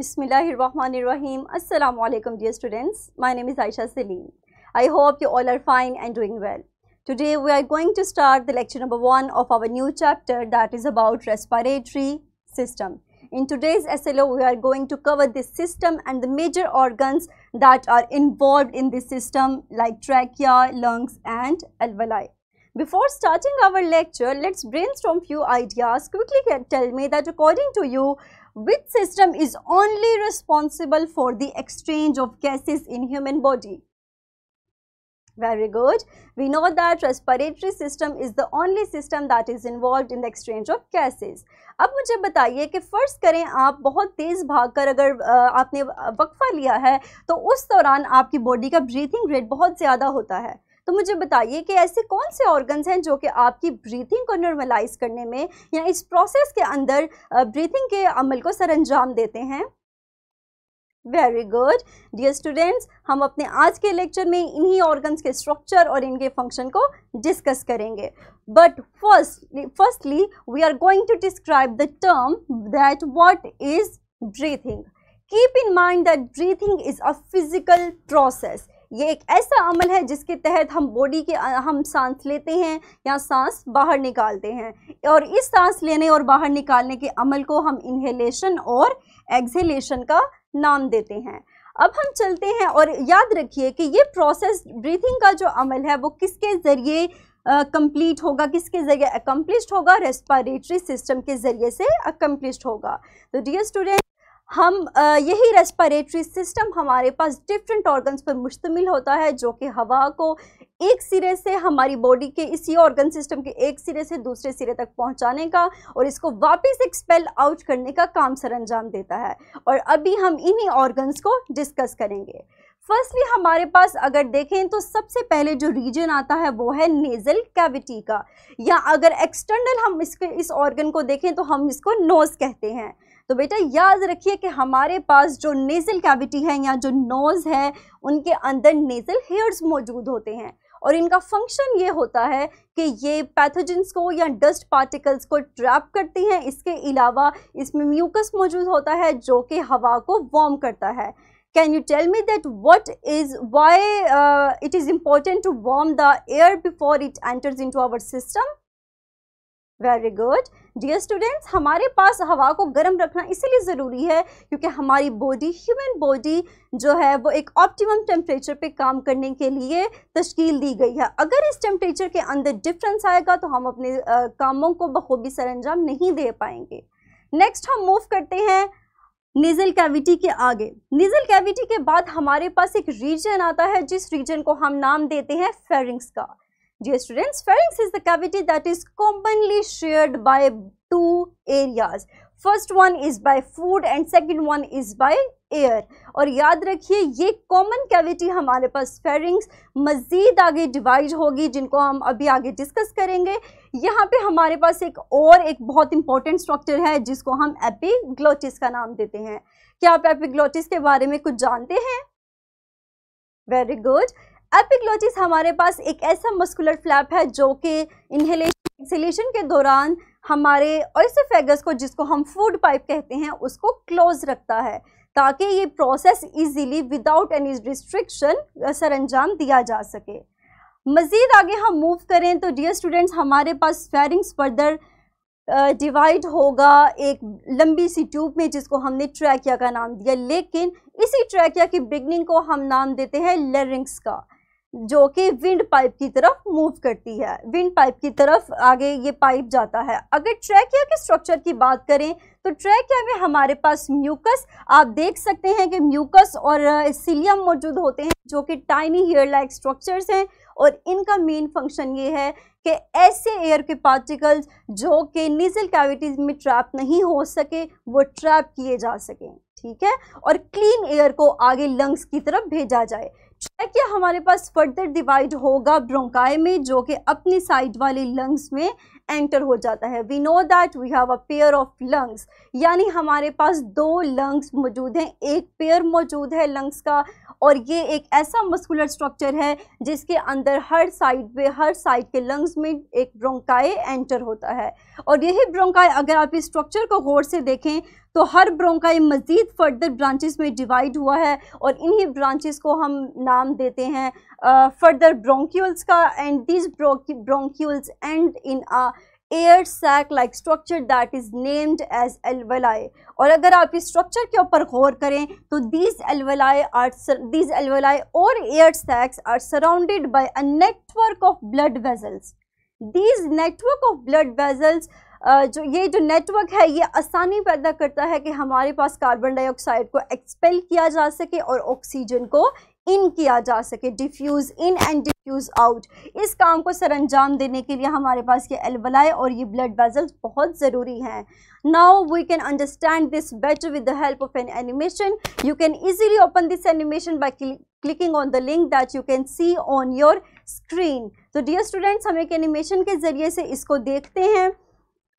Bismillahirrahmanirrahim. Assalamu alaikum dear students. My name is Aisha Saleem. I hope you all are fine and doing well. Today we are going to start the lecture number 1 of our new chapter that is about respiratory system. In today's SLO we are going to cover this system and the major organs that are involved in this system like trachea, lungs and alveoli. Before starting our lecture, let's brainstorm few ideas. Quickly tell me that according to you, which system is only responsible for the exchange of gases in human body? Very good. We know that respiratory system is the only system that is involved in the exchange of gases. अब मुझे बताइए कि फ़र्ज़ करें आप बहुत तेज़ भागकर अगर आपने वक्फ़ा लिया है तो उस दौरान आपकी बॉडी का ब्रीथिंग रेट बहुत ज़्यादा होता है तो मुझे बताइए कि ऐसे कौन से ऑर्गन्स हैं जो कि आपकी ब्रीथिंग को नॉर्मलाइज करने में या इस प्रोसेस के अंदर ब्रीथिंग के अमल को अंजाम देते हैं वेरी गुड डियर स्टूडेंट्स हम अपने आज के लेक्चर में इन्हीं ऑर्गन्स के स्ट्रक्चर और इनके फंक्शन को डिस्कस करेंगे but first firstly we are going to describe the term that what is breathing keep in mind that breathing is a physical process ये एक ऐसा अमल है जिसके तहत हम बॉडी के हम सांस लेते हैं या सांस बाहर निकालते हैं और इस सांस लेने और बाहर निकालने के अमल को हम इन्हेलेशन और एक्सहेलेशन का नाम देते हैं अब हम चलते हैं और याद रखिए कि ये प्रोसेस ब्रीथिंग का जो अमल है वो किसके ज़रिए कंप्लीट uh, होगा किसके ज़रिए अकम्पलिश्ड होगा रेस्पारेटरी सिस्टम के ज़रिए से अकम्पलिश्ड होगा तो डियर स्टूडेंट हम यही रेस्पिरेटरी सिस्टम हमारे पास डिफरेंट ऑर्गन्स पर मुश्तमिल होता है जो कि हवा को एक सिरे से हमारी बॉडी के इसी ऑर्गन सिस्टम के एक सिरे से दूसरे सिरे तक पहुंचाने का और इसको वापस एक्सपेल आउट करने का काम सर अंजाम देता है और अभी हम इन्हीं ऑर्गन्स को डिस्कस करेंगे फर्स्टली हमारे पास अगर देखें तो सबसे पहले जो रीजन आता है वो है नेज़ल कैविटी का या अगर एक्सटर्नल हम इसके इस ऑर्गन को देखें तो हम इसको नोज़ कहते हैं तो बेटा याद रखिए कि हमारे पास जो नेज़ल कैविटी है या जो नोज़ है उनके अंदर नेज़ल हेयर्स मौजूद होते हैं और इनका फंक्शन ये होता है कि ये पैथोजेंस को या डस्ट पार्टिकल्स को ट्रैप करती हैं इसके अलावा इसमें म्यूकस मौजूद होता है जो कि हवा को वार्म करता है can you tell me that what is why it is important to to the air before it enters into our system very good dear students हमारे पास हवा को गर्म रखना इसीलिए ज़रूरी है क्योंकि हमारी बॉडी ह्यूमन बॉडी जो है वो एक ऑप्टिमम टेम्परेचर पे काम करने के लिए तश्कील दी गई है अगर इस टेम्परेचर के अंदर डिफरेंस आएगा तो हम अपने आ, कामों को बखूबी सर अंजाम नहीं दे पाएंगे नेक्स्ट हम मूव करते हैं नेजल कैविटी के आगे नेजल कैविटी के बाद हमारे पास एक रीजन आता है जिस रीजन को हम नाम देते हैं फेरिंग्स का Dear students, pharynx is the cavity that is commonly shared by two areas. first one is by food and second one is by air और याद रखिए ये common cavity हमारे पास pharynx मज़ीद आगे divide होगी जिनको हम अभी आगे discuss करेंगे यहाँ पे हमारे पास एक और एक बहुत important structure है जिसको हम epiglottis का नाम देते हैं क्या आप epiglottis के बारे में कुछ जानते हैं very good एपिग्लोटिस हमारे पास एक ऐसा मस्कुलर फ्लैप है जो कि इन्हेलेशन के दौरान हमारे ऑइसोफेगस को जिसको हम फूड पाइप कहते हैं उसको क्लोज रखता है ताकि ये process easily without any restriction सर अंजाम दिया जा सके मज़ीद आगे हम मूव करें तो डियर स्टूडेंट्स हमारे पास फेरिंग्स फर्दर डिवाइड होगा एक लंबी सी ट्यूब में जिसको हमने ट्रैकिया का नाम दिया लेकिन इसी ट्रैकिया की बिगनिंग को हम नाम देते हैं लरिंग्स का जो कि विंड पाइप की तरफ मूव करती है विंड पाइप की तरफ आगे ये पाइप जाता है अगर ट्रैकिया के स्ट्रक्चर की बात करें तो ट्रैकिया में हमारे पास म्यूकस आप देख सकते हैं कि म्यूकस और सिलियम मौजूद होते हैं जो कि टाइनी हेयर लाइक स्ट्रक्चर्स हैं और इनका मेन फंक्शन ये है कि ऐसे एयर के पार्टिकल्स जो कि निजल कैविटीज़ में ट्रैप नहीं हो सके वो ट्रैप किए जा सकें ठीक है और क्लीन एयर को आगे लंग्स की तरफ भेजा जाए क्या हमारे पास फर्दर डिवाइड होगा ब्रोंकाई में जो कि अपनी साइड वाले लंग्स में एंटर हो जाता है we know that we have a pair of lungs यानी हमारे पास दो लंग्स मौजूद हैं एक पेयर मौजूद है लंग्स का और ये एक ऐसा मस्कुलर स्ट्रक्चर है जिसके अंदर हर साइड पे हर साइड के लंग्स में एक ब्रोंकाई एंटर होता है और यही ब्रोंकाई अगर आप इस स्ट्रक्चर को गौर से देखें तो हर ब्रोंकाई मज़ीद फर्दर ब्रांचेस में डिवाइड हुआ है और इन्हीं ब्रांचेस को हम नाम देते हैं फर्दर ब्रोंक्यूल्स का and this bronchioles and in a air sac like structure that is named as alveoli और अगर आप इस स्ट्रक्चर के ऊपर गौर करें तो these alveoli are these alveoli और air sacs are surrounded by a network of blood vessels these network of blood vessels जो ये जो नेटवर्क है ये आसानी पैदा करता है कि हमारे पास कार्बन डाइऑक्साइड को एक्सपेल किया जा सके और ऑक्सीजन को इन किया जा सके diffuse in and diffuse out इस काम को सर अंजाम देने के लिए हमारे पास ये एल्वलाई और ये ब्लड वेजल्स बहुत ज़रूरी हैं now we can understand this better with the help of an animation you can easily open this animation by clicking on the link that you can see on your screen तो dear students हम एक animation के ज़रिए से इसको देखते हैं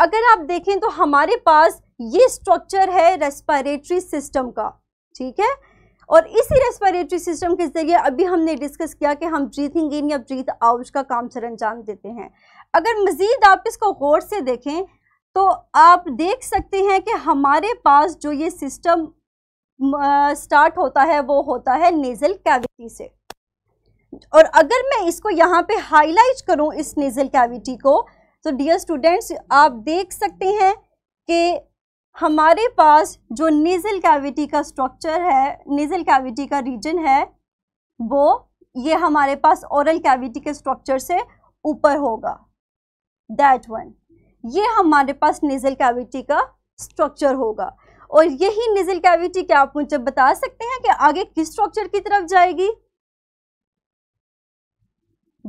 अगर आप देखें तो हमारे पास ये स्ट्रक्चर है रेस्पायरेटरी सिस्टम का ठीक है और इसी रेस्पायरेटरी सिस्टम के जरिए अभी हमने डिस्कस किया कि हम ब्रीथिंग इन या ब्रीथ आउट का काम सर अंजाम देते हैं अगर मज़ीद आप इसको गौर से देखें तो आप देख सकते हैं कि हमारे पास जो ये सिस्टम स्टार्ट होता है वो होता है नेज़ल कैविटी से और अगर मैं इसको यहाँ पे हाईलाइट करूँ इस नेज़ल कैविटी को तो डियर स्टूडेंट्स आप देख सकते हैं कि हमारे पास जो नेजल कैविटी का स्ट्रक्चर है नेजल कैविटी का रीजन है वो ये हमारे पास ओरल कैविटी के स्ट्रक्चर से ऊपर होगा दैट वन ये हमारे पास नेजल कैविटी का स्ट्रक्चर होगा और यही नेजल कैविटी क्या आप मुझे बता सकते हैं कि आगे किस स्ट्रक्चर की तरफ जाएगी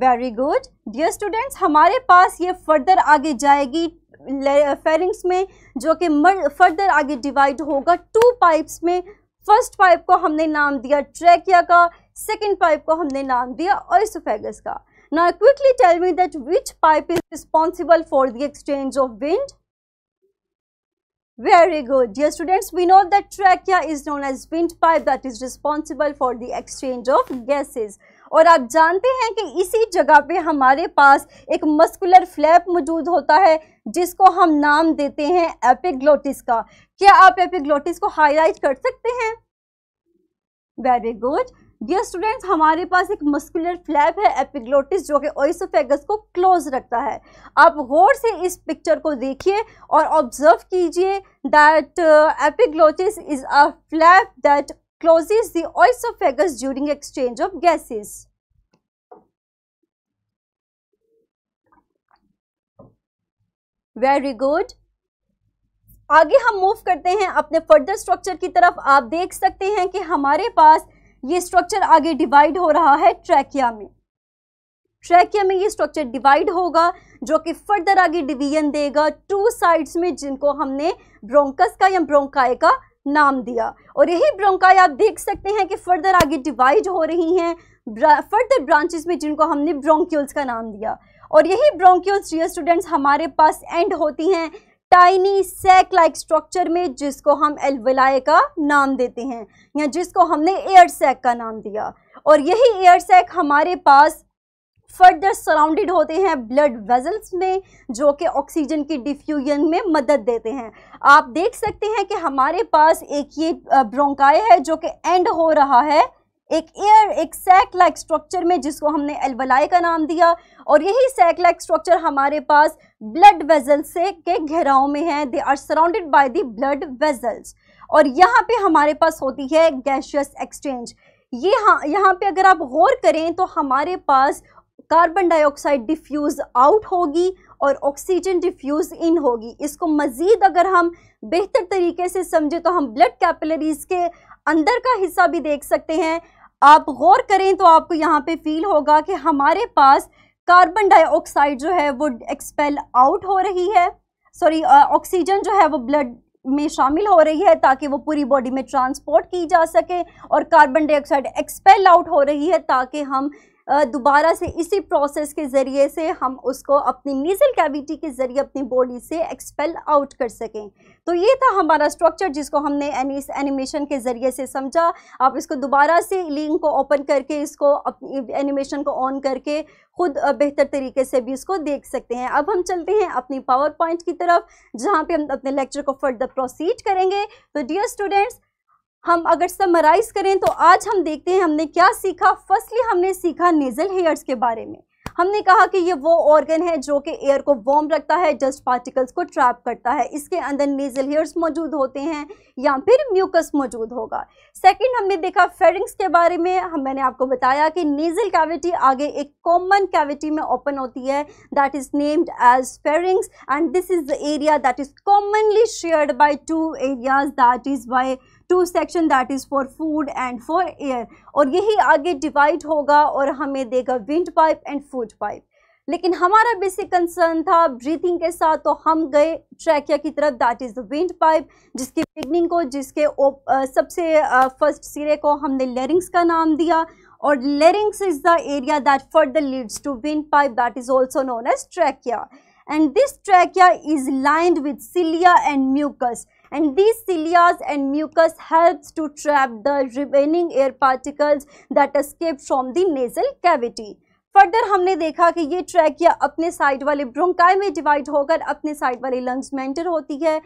वेरी गुड डियर स्टूडेंट्स हमारे पास ये फर्दर आगे जाएगी फेरिंग्स में जो कि फर्दर आगे डिवाइड होगा टू पाइप्स में फर्स्ट पाइप को हमने नाम दिया ट्रैकिया का सेकेंड पाइप को हमने नाम दिया ऑइसोफेगस का now quickly tell me that which pipe is responsible for the exchange of wind very good dear students we know that trachea is known as wind pipe that is responsible for the exchange of gases और आप जानते हैं कि इसी जगह पे हमारे पास एक मस्कुलर फ्लैप मौजूद होता है जिसको हम नाम देते हैं एपिग्लोटिस का क्या आप एपिग्लोटिस को हाईलाइट कर सकते हैं वेरी गुड डियर स्टूडेंट्स हमारे पास एक मस्कुलर फ्लैप है एपिग्लोटिस जो कि ओइसोफेगस को क्लोज रखता है आप गौर से इस पिक्चर को देखिए और ऑब्जर्व कीजिए that epiglottis is a flap that closes the oesophagus during exchange of gases. very good आगे हम मूव करते हैं अपने फर्दर स्ट्रक्चर की तरफ आप देख सकते हैं कि हमारे पास ये स्ट्रक्चर आगे डिवाइड हो रहा है ट्रैकिया में ट्रैकिया में ये स्ट्रक्चर डिवाइड होगा जो कि फर्दर आगे डिवीजन देगा टू साइड्स में जिनको हमने ब्रोंकस का या ब्रोंकाई का नाम दिया और यही ब्रोंकाई आप देख सकते हैं कि फर्दर आगे डिवाइड हो रही हैं फर्दर ब्रांचेस में जिनको हमने ब्रोंक्यूल्स का नाम दिया और यही ब्रोंक्यूल्स डियर स्टूडेंट्स हमारे पास एंड होती हैं टाइनी सैक लाइक स्ट्रक्चर में जिसको हम एल्वेलाए का नाम देते हैं या जिसको हमने एयर सेक का नाम दिया और यही एयर सेक हमारे पास फर्दर सराउंडेड होते हैं ब्लड वेजल्स में जो कि ऑक्सीजन की डिफ्यूजन में मदद देते हैं आप देख सकते हैं कि हमारे पास एक ये ब्रोंकाई है जो कि एंड हो रहा है एक एयर एक सैक लाइक स्ट्रक्चर में जिसको हमने एल्वलाई का नाम दिया और यही सैक लाइक स्ट्रक्चर हमारे पास ब्लड वेजल से के घेराव में है they are surrounded by the blood vessels और यहाँ पे हमारे पास होती है गैशियस एक्सचेंज ये यह, हाँ यहाँ पे अगर आप गौर करें तो हमारे पास कार्बन डाइऑक्साइड डिफ्यूज़ आउट होगी और ऑक्सीजन डिफ्यूज़ इन होगी इसको मज़ीद अगर हम बेहतर तरीके से समझें तो हम ब्लड कैपिलरीज़ के अंदर का हिस्सा भी देख सकते हैं आप गौर करें तो आपको यहाँ पे फील होगा कि हमारे पास कार्बन डाइऑक्साइड जो है वो एक्सपेल आउट हो रही है सॉरी ऑक्सीजन जो है वो ब्लड में शामिल हो रही है ताकि वो पूरी बॉडी में ट्रांसपोर्ट की जा सके और कार्बन डाइऑक्साइड एक्सपेल आउट हो रही है ताकि हम दोबारा से इसी प्रोसेस के ज़रिए से हम उसको अपनी नीजल कैविटी के ज़रिए अपनी बॉडी से एक्सपेल आउट कर सकें तो ये था हमारा स्ट्रक्चर जिसको हमने इस एनिमेशन के ज़रिए से समझा आप इसको दोबारा से लिंक को ओपन करके इसको अपनी एनिमेशन को ऑन करके खुद बेहतर तरीके से भी इसको देख सकते हैं अब हम चलते हैं अपनी पावर पॉइंट की तरफ जहाँ पर हम अपने लेक्चर को फर्दर प्रोसीड करेंगे तो डियर स्टूडेंट्स हम अगर समराइज करें तो आज हम देखते हैं हमने क्या सीखा फर्स्टली हमने सीखा नेजल हेयर्स के बारे में हमने कहा कि ये वो ऑर्गन है जो कि एयर को वॉर्म रखता है डस्ट पार्टिकल्स को ट्रैप करता है इसके अंदर नेजल हेयर्स मौजूद होते हैं या फिर म्यूकस मौजूद होगा सेकंड हमने देखा फेरिंग्स के बारे में हम मैंने आपको बताया कि नेजल कैविटी आगे एक कॉमन कैविटी में ओपन होती है that is named as pharynx and this is the area that is commonly shared by two areas that is by two section that is for food and for air और यही आगे divide होगा और हमें देगा wind pipe and food pipe लेकिन हमारा basic concern था ब्रीथिंग के साथ तो हम गए ट्रैकिया की तरफ that is the wind pipe जिसकी बिगनिंग को जिसके ओप, आ, सबसे आ, फर्स्ट सिरे को हमने लेरिंग्स का नाम दिया और larynx is the area that further leads to wind pipe that is also known as trachea and this trachea is lined with cilia and mucus and these cilia and mucus helps to trap the remaining air particles that escape from the nasal cavity. Further हमने देखा कि ये trachea अपने side वाले bronchi में divide होकर अपने side वाले लंग्स में एंटर होती है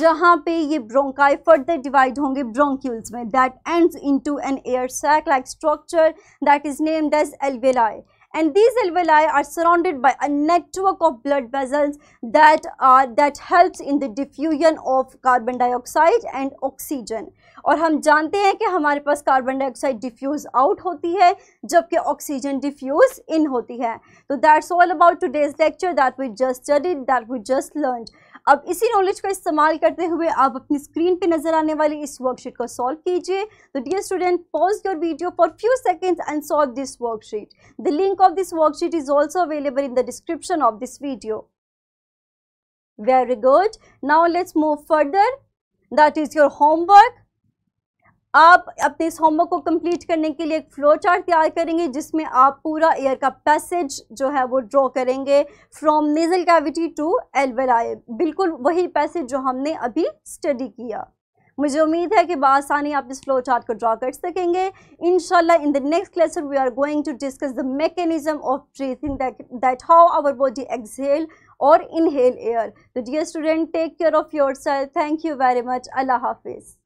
जहाँ पे ये ब्रोंकाई फर्दर डिवाइड होंगे ब्रोंक्यूल्स में that ends into an air sac like structure that is named as alveoli and these alveoli are surrounded by a network of blood vessels that are that helps in the diffusion of carbon dioxide and oxygen और हम जानते हैं कि हमारे पास carbon dioxide diffuse out होती है जबकि ऑक्सीजन डिफ्यूज इन होती है तो that's all about today's lecture that we just studied that we just अब इसी नॉलेज का इस्तेमाल करते हुए आप अपनी स्क्रीन पे नज़र आने वाली इस वर्कशीट को सॉल्व कीजिए तो dear student pause your video for few seconds and solve this worksheet the link of this worksheet is also available in the description of this video very good now let's move further that is your homework आप अपने इस homework को complete करने के लिए एक flow chart तैयार करेंगे जिसमें आप पूरा एयर का पैसेज जो है वो ड्रॉ करेंगे from nasal cavity to alveoli बिल्कुल वही पैसेज जो हमने अभी स्टडी किया मुझे उम्मीद है कि बसानी आप इस फ्लो चार्ट को ड्रॉ कर सकेंगे in in the next class we are going to discuss the mechanism of breathing that how our body exhale और इनहेल एयर तो dear student take care of yourself thank you very much अल्लाह हाफिज़